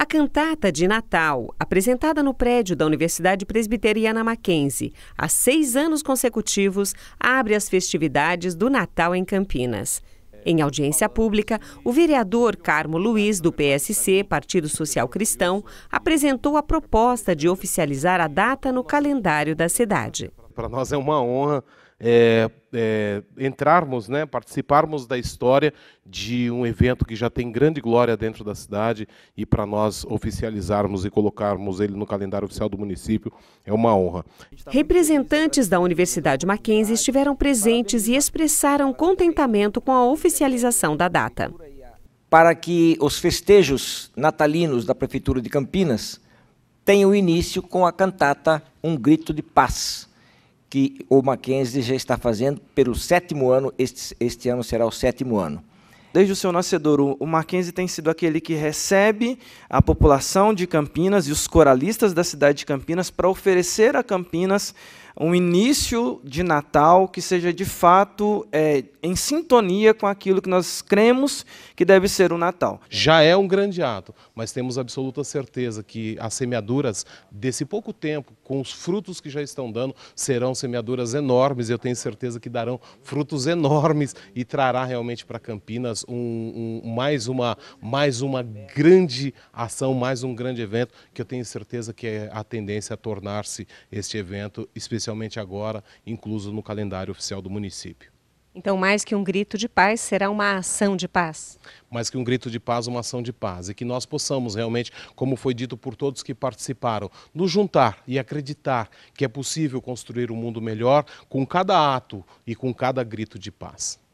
A cantata de Natal, apresentada no prédio da Universidade Presbiteriana Mackenzie há seis anos consecutivos, abre as festividades do Natal em Campinas. Em audiência pública, o vereador Carmo Luiz, do PSC, Partido Social Cristão, apresentou a proposta de oficializar a data no calendário da cidade. Para nós é uma honra é, é, entrarmos, né, participarmos da história de um evento que já tem grande glória dentro da cidade e para nós oficializarmos e colocarmos ele no calendário oficial do município é uma honra. Representantes da Universidade Mackenzie estiveram presentes e expressaram contentamento com a oficialização da data. Para que os festejos natalinos da Prefeitura de Campinas tenham início com a cantata Um Grito de Paz que o Mackenzie já está fazendo pelo sétimo ano, este, este ano será o sétimo ano. Desde o seu nascedor, o Mackenzie tem sido aquele que recebe a população de Campinas e os coralistas da cidade de Campinas para oferecer a Campinas um início de Natal que seja de fato é, em sintonia com aquilo que nós cremos que deve ser o Natal. Já é um grande ato, mas temos absoluta certeza que as semeaduras desse pouco tempo, com os frutos que já estão dando, serão semeaduras enormes. Eu tenho certeza que darão frutos enormes e trará realmente para Campinas um, um, mais, uma, mais uma grande ação, mais um grande evento que eu tenho certeza que é a tendência a tornar-se este evento especial especialmente agora, incluso no calendário oficial do município. Então, mais que um grito de paz, será uma ação de paz? Mais que um grito de paz, uma ação de paz. E que nós possamos realmente, como foi dito por todos que participaram, nos juntar e acreditar que é possível construir um mundo melhor com cada ato e com cada grito de paz.